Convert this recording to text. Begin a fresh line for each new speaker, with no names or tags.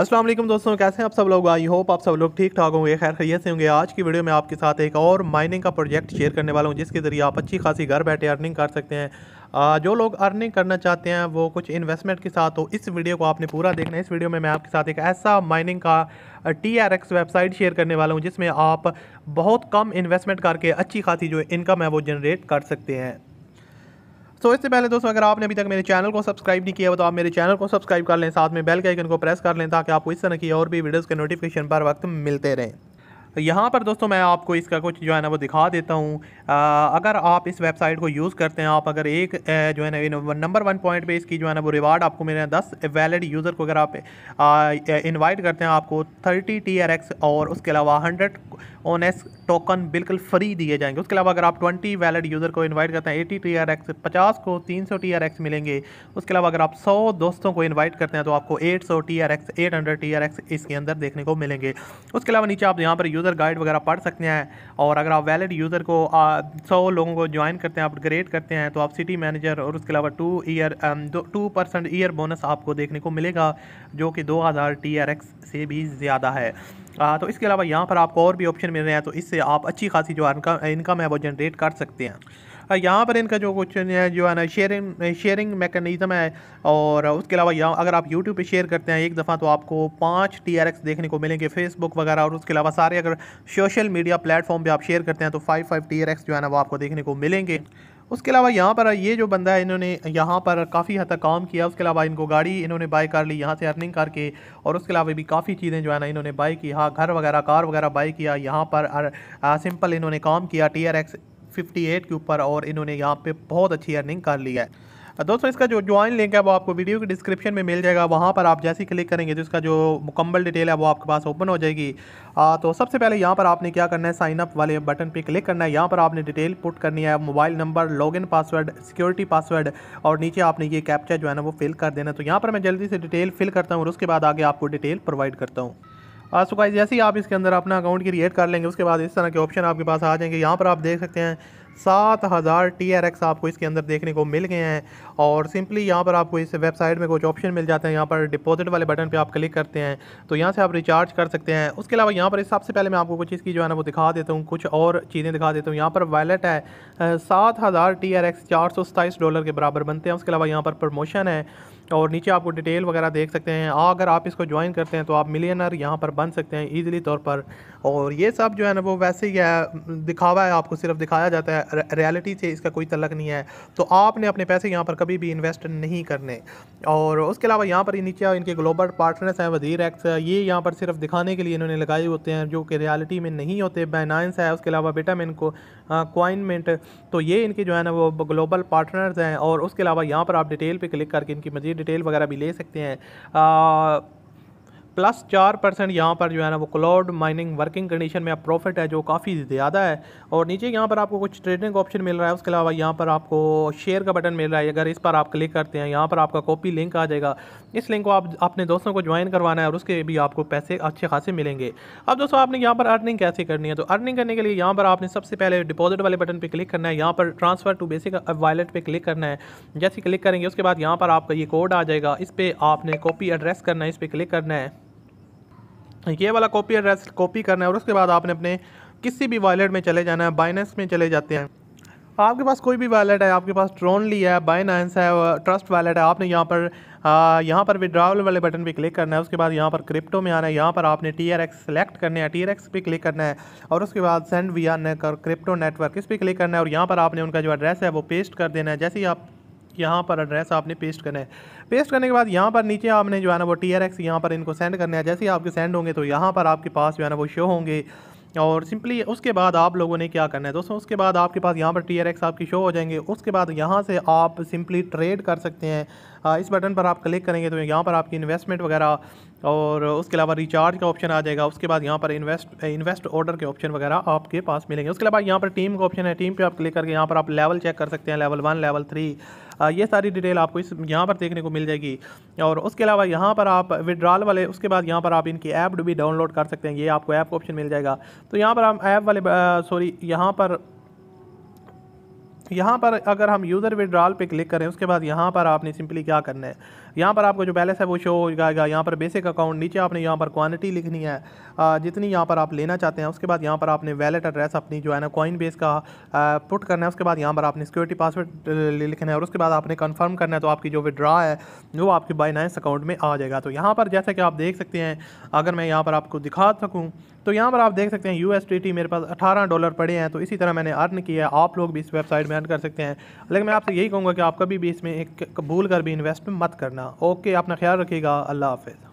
असलम दोस्तों कैसे हैं आप सब लोग आई होप आप सब लोग ठीक ठाक होंगे खैर खैरियत से होंगे आज की वीडियो में आपके साथ एक और माइनिंग का प्रोजेक्ट शेयर करने वाला हूं जिसके ज़रिए आप अच्छी खासी घर बैठे अर्निंग कर सकते हैं जो लोग अर्निंग करना चाहते हैं वो कुछ इन्वेस्टमेंट के साथ हो तो इस वीडियो को आपने पूरा देखना है इस वीडियो में मैं आपके साथ एक ऐसा माइनिंग का T R X website share करने वाला हूँ जिसमें आप बहुत कम इन्वेस्टमेंट करके अच्छी खासी जो इनकम है वो जनरेट कर सकते हैं सो इससे पहले दोस्तों अगर आपने अभी तक मेरे चैनल को सब्सक्राइब नहीं किया तो आप मेरे चैनल को सब्सक्राइब कर लें साथ में बेल के आइकन को प्रेस कर लें ताकि आपको इस तरह की और भी वीडियोज़ के नोटिफिकेशन पर वक्त मिलते रहें तो यहाँ पर दोस्तों मैं आपको इसका कुछ जो है ना वो दिखा देता हूँ अगर आप इस वेबसाइट को यूज़ करते हैं आप अगर एक जो है ना नंबर वन पॉइंट पे इसकी जो है ना वो रिवार्ड आपको मेरे दस वैलिड यूज़र को अगर आप इनवाइट करते हैं आपको थर्टी टी आर एक्स और उसके अलावा हंड्रेड ऑन एस टोकन बिल्कुल फ्री दिए जाएंगे उसके अलावा अगर आप ट्वेंटी वैलिड यूज़र को इन्वाइट करते हैं एटी टी आर एक्स पचास को तीन सौ टी आर एक्स मिलेंगे उसके अलावा अगर आप सौ दोस्तों को इन्वाइट करते हैं तो आपको एट सौ T R X eight hundred T R X इसके अंदर देखने को मिलेंगे उसके अलावा नीचे आप यहाँ पर यूज़ यूज़र गाइड वगैरह पढ़ सकते हैं और अगर आप वैलिड यूज़र को सौ लोगों को ज्वाइन करते हैं अपग्रेड करते हैं तो आप सिटी मैनेजर और उसके अलावा two year two percent year bonus आपको देखने को मिलेगा जो कि दो हज़ार टी आर एक्स से भी ज़्यादा है आ, तो इसके अलावा यहाँ पर आपको और भी ऑप्शन मिल रहे हैं तो इससे आप अच्छी खासी जो इनकम है वो जनरेट कर सकते हैं यहाँ पर इनका जो कुछ जो है ना शेयरिंग शेयरिंग मेकनिज़म है और उसके अलावा यहाँ अगर आप यूट्यूब पर शेयर करते हैं एक दफ़ा तो आपको पाँच टी देखने को मिलेंगे फेसबुक वगैरह और उसके अलावा सारे अगर सोशल मीडिया प्लेटफॉर्म पर आप शेयर करते हैं तो फाइव फाइव टी जो है ना वो आपको देखने को मिलेंगे उसके अलावा यहाँ पर ये जो बंदा है इन्होंने यहाँ पर काफ़ी हद तक काम किया उसके अलावा इनको गाड़ी इन्होंने बाय कर ली यहाँ से अर्निंग करके और उसके अलावा भी काफ़ी चीज़ें जो है ना इन्होंने बाय की हाँ घर वगैरह कार वगैरह बाय किया यहाँ पर आ, सिंपल इन्होंने काम किया टी आर एक्स 58 के ऊपर और इन्होंने यहाँ पे बहुत अच्छी अर्निंग कर ली है दोस्तों इसका जो ज्वाइन लिंक है वो आपको वीडियो के डिस्क्रिप्शन में मिल जाएगा वहाँ पर आप जैसे ही क्लिक करेंगे तो इसका जो मुकम्मल डिटेल है वो आपके पास ओपन हो जाएगी आ, तो सबसे पहले यहाँ पर आपने क्या करना है साइन अप वाले बटन पे क्लिक करना है यहाँ पर आपने डिटेल पुट करनी है mobile number login password security password और नीचे आपने ये कैप्चा जो है ना वो फिल कर देना तो यहाँ पर मैं जल्दी से डिटेल फिल करता हूँ और उसके बाद आगे आपको डिटेल प्रोवाइड करता हूँ आ चुका है जैसे ही आप इसके अंदर अपना अकाउंट क्रिएट कर लेंगे उसके बाद इस तरह के ऑप्शन आपके पास आ जाएंगे यहाँ पर आप देख सकते हैं सात हज़ार टी आर एक्स आपको इसके अंदर देखने को मिल गए हैं और सिंपली यहाँ पर आपको इस वेबसाइट में कुछ ऑप्शन मिल जाते हैं यहाँ पर डिपॉजिट वाले बटन पे आप क्लिक करते हैं तो यहाँ से आप रिचार्ज कर सकते हैं उसके अलावा यहाँ पर सबसे पहले मैं आपको कुछ इसकी जो है ना वो दिखा देता हूँ कुछ और चीज़ें दिखा देता हूँ यहाँ पर वैलेट है सात हज़ार टी आर एक्स चार सौ सत्ताईस डॉलर के बराबर बनते हैं उसके अलावा यहाँ पर प्रमोशन है और नीचे आपको डिटेल वगैरह देख सकते हैं अगर आप इसको ज्वाइन करते हैं तो आप मिलियनर यहाँ पर बन सकते हैं ईजिली तौर पर और ये सब जो है ना वो वैसे ही है दिखावा है आपको सिर्फ दिखाया जाता है रियलिटी से इसका कोई तलक नहीं है तो आपने अपने पैसे यहाँ पर कभी भी इन्वेस्ट नहीं करने और उसके अलावा यहाँ पर नीचे इनके ग्लोबल पार्टनर्स हैं वजीर एक्स ये यहाँ पर सिर्फ दिखाने के लिए इन्होंने लगाए होते हैं जो कि रियलिटी में नहीं होते बैनाइंस है उसके अलावा बिटामिन को क्वाइनमेंट तो ये इनके जो है ना वो ग्लोबल पार्टनर्स हैं और उसके अलावा यहाँ पर आप डिटेल पर क्लिक करके इनकी मजीद डिटेल वगैरह भी ले सकते हैं प्लस चार परसेंट यहाँ पर जो है ना वो क्लाउड माइनिंग वर्किंग कंडीशन में प्रॉफिट है जो काफ़ी ज़्यादा है और नीचे यहाँ पर आपको कुछ ट्रेडिंग ऑप्शन मिल रहा है उसके अलावा यहाँ पर आपको शेयर का बटन मिल रहा है अगर इस पर आप क्लिक करते हैं यहाँ पर आपका कॉपी लिंक आ जाएगा इस लिंक को आप अपने दोस्तों को ज्वाइन करवाना है और उसके भी आपको पैसे अच्छे खासे मिलेंगे अब दोस्तों आपने यहाँ पर अर्निंग कैसे करनी है तो अर्निंग करने के लिए यहाँ पर आपने सबसे पहले डिपॉजिट वाले बटन पर क्लिक करना है यहाँ पर ट्रांसफ़र टू बेसिक वॉलेट पर क्लिक करना है जैसे क्लिक करेंगे उसके बाद यहाँ पर आपका ये कोड आ जाएगा इस पर आपने कॉपी एड्रेस करना है इस पर क्लिक करना है ये वाला कॉपी एड्रेस कॉपी करना है और उसके बाद आपने अपने किसी भी वॉलेट में चले जाना है बाइनेंस में चले जाते हैं आपके पास कोई भी वैलेट है आपके पास ट्रोनली है बाइनेंस है ट्रस्ट वैलेट है आपने यहाँ पर यहाँ पर विड्रावल वाले बटन पे क्लिक करना है उसके बाद यहाँ पर क्रिप्टो में आना है यहाँ पर आपने टी आर एक्स सेलेक्ट करने हैं टी आर एक्स पे क्लिक करना है और उसके बाद सेंड वी आर नेट और क्रिप्टो नेटवर्क इस पर क्लिक करना है और यहाँ पर आपने उनका जो एड्रेस है वो पेस्ट कर देना है जैसे ही आप यहाँ पर एड्रेस आपने पेस्ट करना है पेस्ट करने के बाद यहाँ पर नीचे आपने जो है ना वो टी आर एक्स यहाँ पर इनको सेंड करना है जैसे ही आपके सेंड होंगे तो यहाँ पर आपके पास जो है ना वो शो होंगे और सिंपली उसके बाद आप लोगों ने क्या करना है दोस्तों उसके बाद आपके पास यहाँ पर टी आर एक्स आपकी शो हो जाएंगे उसके बाद यहाँ से आप सिंपली ट्रेड कर सकते हैं हाँ, इस बटन पर आप क्लिक करेंगे तो यहाँ पर आपकी इन्वेस्टमेंट वगैरह और उसके अलावा रिचार्ज का ऑप्शन आ जाएगा उसके बाद यहाँ पर इन्वेस्ट इन्वेस्ट ऑर्डर के ऑप्शन वगैरह आपके पास मिलेंगे उसके अलावा यहाँ पर टीम का ऑप्शन है टीम पे आप क्लिक करके यहाँ पर आप लेवल चेक कर सकते हैं लेवल वन लेवल थ्री ये सारी डिटेल आपको इस यहाँ पर देखने को मिल जाएगी और उसके अलावा यहाँ पर आप विड्रॉल वाले उसके बाद यहाँ पर आप इनकी ऐप भी डाउनलोड कर सकते हैं ये आपको ऐप ऑप्शन मिल जाएगा तो यहाँ पर आप ऐप वाले सॉरी यहाँ पर यहाँ पर अगर हम यूज़र विड्रॉल पे क्लिक करें उसके बाद यहाँ पर आपने सिंपली क्या करना है यहाँ पर आपको जो बैलेंस है वो शो हो जाएगा यहाँ पर बेसिक अकाउंट नीचे आपने यहाँ पर क्वांटिटी लिखनी है जितनी यहाँ पर आप लेना चाहते हैं उसके बाद यहाँ पर आपने वैलेट एड्रेस अपनी जो है ना कॉइन बेस का पुट करना है उसके बाद यहाँ पर आपने सिक्योरिटी पासवर्ड लिखना है और उसके बाद आपने कन्फर्म करना है तो आपकी जो विड्रा है वो आपके बाइनांस अकाउंट में आ जाएगा तो यहाँ पर जैसा कि आप देख सकते हैं अगर मैं यहाँ पर आपको दिखा सकूँ तो यहाँ पर आप देख सकते हैं यू मेरे पास अठारह डॉलर पड़े हैं तो इसी तरह मैंने अर्न किया है आप लोग भी इस वेबसाइट में अर्न कर सकते हैं लेकिन मैं आपसे यही कहूँगा कि आप कभी भी इसमें एक भूल कर भी इन्वेस्ट मत करना ओके अपना ख्याल रखिएगा अल्लाह हाफिज़